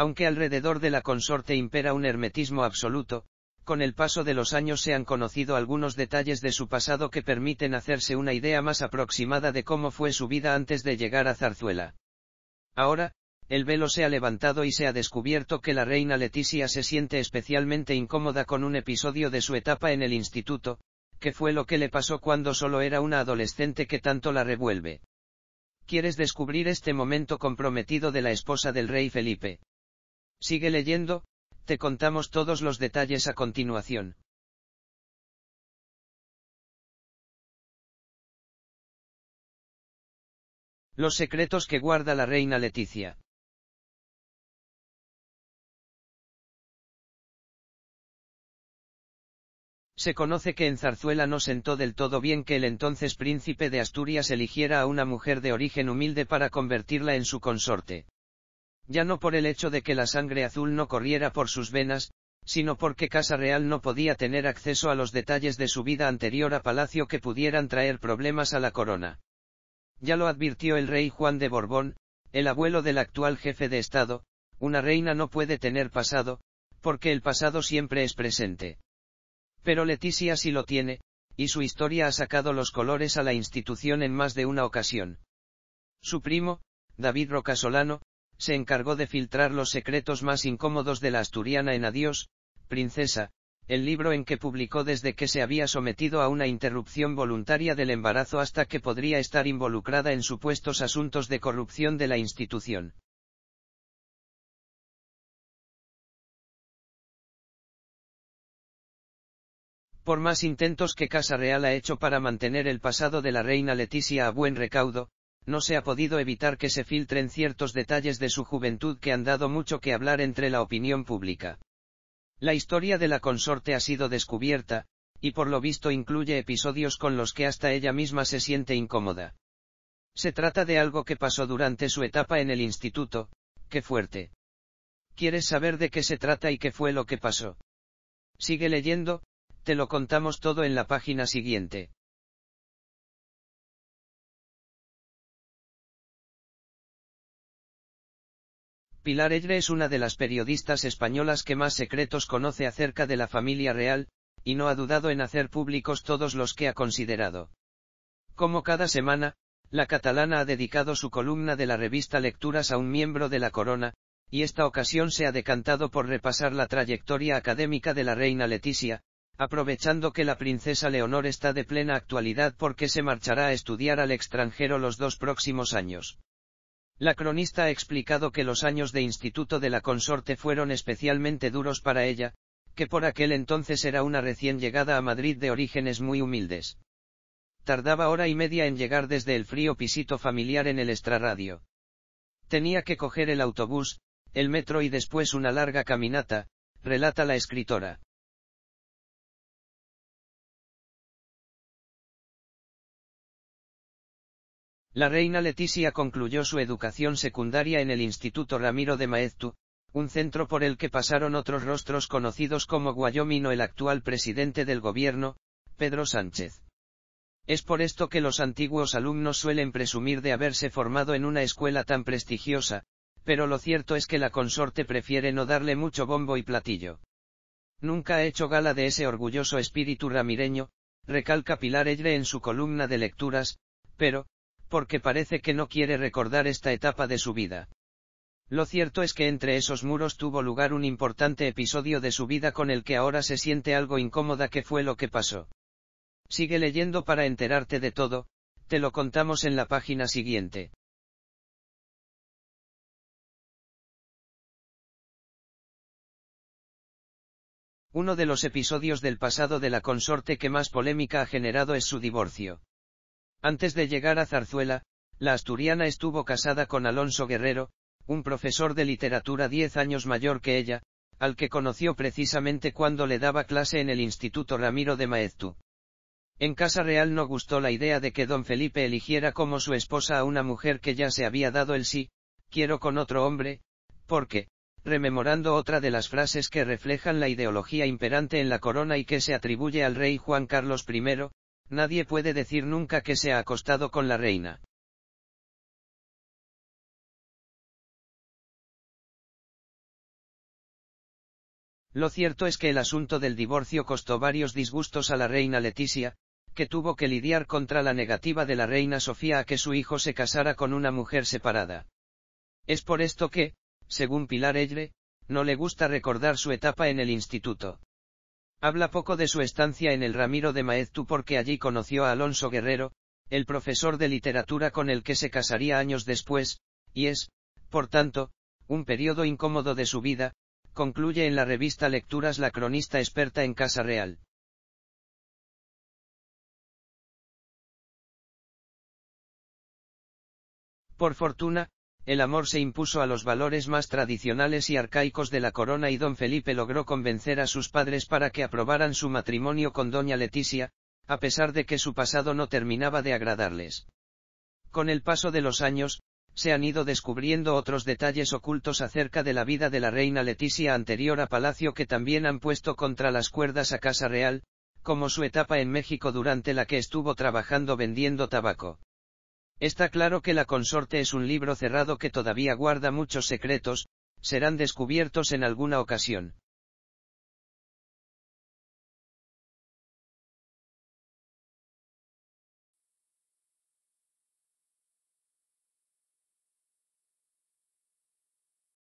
Aunque alrededor de la consorte impera un hermetismo absoluto, con el paso de los años se han conocido algunos detalles de su pasado que permiten hacerse una idea más aproximada de cómo fue su vida antes de llegar a Zarzuela. Ahora, el velo se ha levantado y se ha descubierto que la reina Leticia se siente especialmente incómoda con un episodio de su etapa en el instituto, que fue lo que le pasó cuando solo era una adolescente que tanto la revuelve. ¿Quieres descubrir este momento comprometido de la esposa del rey Felipe? Sigue leyendo, te contamos todos los detalles a continuación. Los secretos que guarda la reina Leticia. Se conoce que en Zarzuela no sentó del todo bien que el entonces príncipe de Asturias eligiera a una mujer de origen humilde para convertirla en su consorte. Ya no por el hecho de que la sangre azul no corriera por sus venas, sino porque Casa Real no podía tener acceso a los detalles de su vida anterior a Palacio que pudieran traer problemas a la corona. Ya lo advirtió el rey Juan de Borbón, el abuelo del actual jefe de Estado, una reina no puede tener pasado, porque el pasado siempre es presente. Pero Leticia sí lo tiene, y su historia ha sacado los colores a la institución en más de una ocasión. Su primo, David Rocasolano, se encargó de filtrar los secretos más incómodos de la asturiana en Adiós, Princesa, el libro en que publicó desde que se había sometido a una interrupción voluntaria del embarazo hasta que podría estar involucrada en supuestos asuntos de corrupción de la institución. Por más intentos que Casa Real ha hecho para mantener el pasado de la reina Leticia a buen recaudo, no se ha podido evitar que se filtren ciertos detalles de su juventud que han dado mucho que hablar entre la opinión pública. La historia de la consorte ha sido descubierta, y por lo visto incluye episodios con los que hasta ella misma se siente incómoda. Se trata de algo que pasó durante su etapa en el instituto, qué fuerte. ¿Quieres saber de qué se trata y qué fue lo que pasó? Sigue leyendo, te lo contamos todo en la página siguiente. Pilar Egre es una de las periodistas españolas que más secretos conoce acerca de la familia real, y no ha dudado en hacer públicos todos los que ha considerado. Como cada semana, la catalana ha dedicado su columna de la revista Lecturas a un miembro de la corona, y esta ocasión se ha decantado por repasar la trayectoria académica de la reina Leticia, aprovechando que la princesa Leonor está de plena actualidad porque se marchará a estudiar al extranjero los dos próximos años. La cronista ha explicado que los años de instituto de la consorte fueron especialmente duros para ella, que por aquel entonces era una recién llegada a Madrid de orígenes muy humildes. Tardaba hora y media en llegar desde el frío pisito familiar en el extrarradio. Tenía que coger el autobús, el metro y después una larga caminata, relata la escritora. La reina Leticia concluyó su educación secundaria en el Instituto Ramiro de Maeztu, un centro por el que pasaron otros rostros conocidos como Guayomino el actual presidente del gobierno, Pedro Sánchez. Es por esto que los antiguos alumnos suelen presumir de haberse formado en una escuela tan prestigiosa, pero lo cierto es que la consorte prefiere no darle mucho bombo y platillo. Nunca ha hecho gala de ese orgulloso espíritu ramireño, recalca Pilar Egre en su columna de lecturas, pero, porque parece que no quiere recordar esta etapa de su vida. Lo cierto es que entre esos muros tuvo lugar un importante episodio de su vida con el que ahora se siente algo incómoda que fue lo que pasó. Sigue leyendo para enterarte de todo, te lo contamos en la página siguiente. Uno de los episodios del pasado de la consorte que más polémica ha generado es su divorcio. Antes de llegar a Zarzuela, la asturiana estuvo casada con Alonso Guerrero, un profesor de literatura diez años mayor que ella, al que conoció precisamente cuando le daba clase en el Instituto Ramiro de Maeztu. En Casa Real no gustó la idea de que don Felipe eligiera como su esposa a una mujer que ya se había dado el sí, quiero con otro hombre, porque, rememorando otra de las frases que reflejan la ideología imperante en la corona y que se atribuye al rey Juan Carlos I, Nadie puede decir nunca que se ha acostado con la reina. Lo cierto es que el asunto del divorcio costó varios disgustos a la reina Leticia, que tuvo que lidiar contra la negativa de la reina Sofía a que su hijo se casara con una mujer separada. Es por esto que, según Pilar Egre, no le gusta recordar su etapa en el instituto. Habla poco de su estancia en el Ramiro de Maeztu porque allí conoció a Alonso Guerrero, el profesor de literatura con el que se casaría años después, y es, por tanto, un periodo incómodo de su vida, concluye en la revista Lecturas la cronista experta en Casa Real. Por fortuna, el amor se impuso a los valores más tradicionales y arcaicos de la corona y don Felipe logró convencer a sus padres para que aprobaran su matrimonio con doña Leticia, a pesar de que su pasado no terminaba de agradarles. Con el paso de los años, se han ido descubriendo otros detalles ocultos acerca de la vida de la reina Leticia anterior a Palacio que también han puesto contra las cuerdas a Casa Real, como su etapa en México durante la que estuvo trabajando vendiendo tabaco. Está claro que La Consorte es un libro cerrado que todavía guarda muchos secretos, serán descubiertos en alguna ocasión.